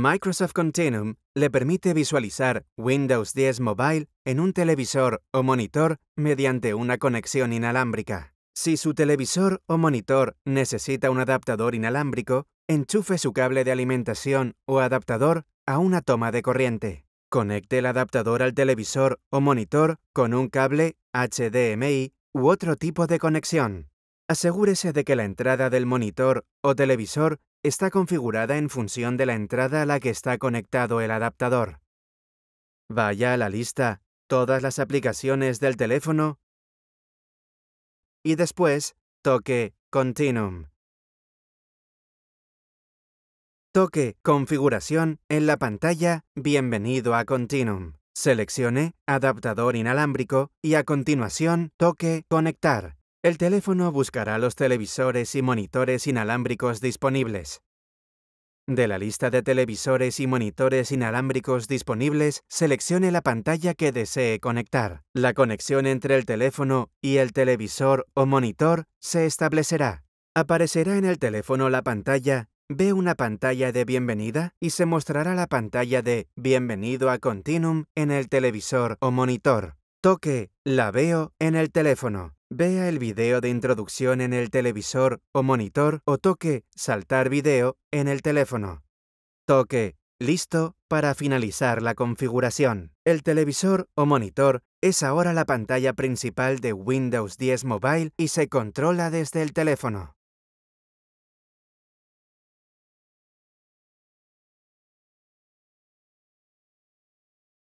Microsoft Continuum le permite visualizar Windows 10 Mobile en un televisor o monitor mediante una conexión inalámbrica. Si su televisor o monitor necesita un adaptador inalámbrico, enchufe su cable de alimentación o adaptador a una toma de corriente. Conecte el adaptador al televisor o monitor con un cable HDMI u otro tipo de conexión. Asegúrese de que la entrada del monitor o televisor está configurada en función de la entrada a la que está conectado el adaptador. Vaya a la lista Todas las aplicaciones del teléfono y después toque Continuum. Toque Configuración en la pantalla Bienvenido a Continuum. Seleccione Adaptador inalámbrico y a continuación toque Conectar. El teléfono buscará los televisores y monitores inalámbricos disponibles. De la lista de televisores y monitores inalámbricos disponibles, seleccione la pantalla que desee conectar. La conexión entre el teléfono y el televisor o monitor se establecerá. Aparecerá en el teléfono la pantalla Ve una pantalla de bienvenida y se mostrará la pantalla de Bienvenido a Continuum en el televisor o monitor. Toque La veo en el teléfono. Vea el video de introducción en el televisor o monitor o toque Saltar video en el teléfono. Toque Listo para finalizar la configuración. El televisor o monitor es ahora la pantalla principal de Windows 10 Mobile y se controla desde el teléfono.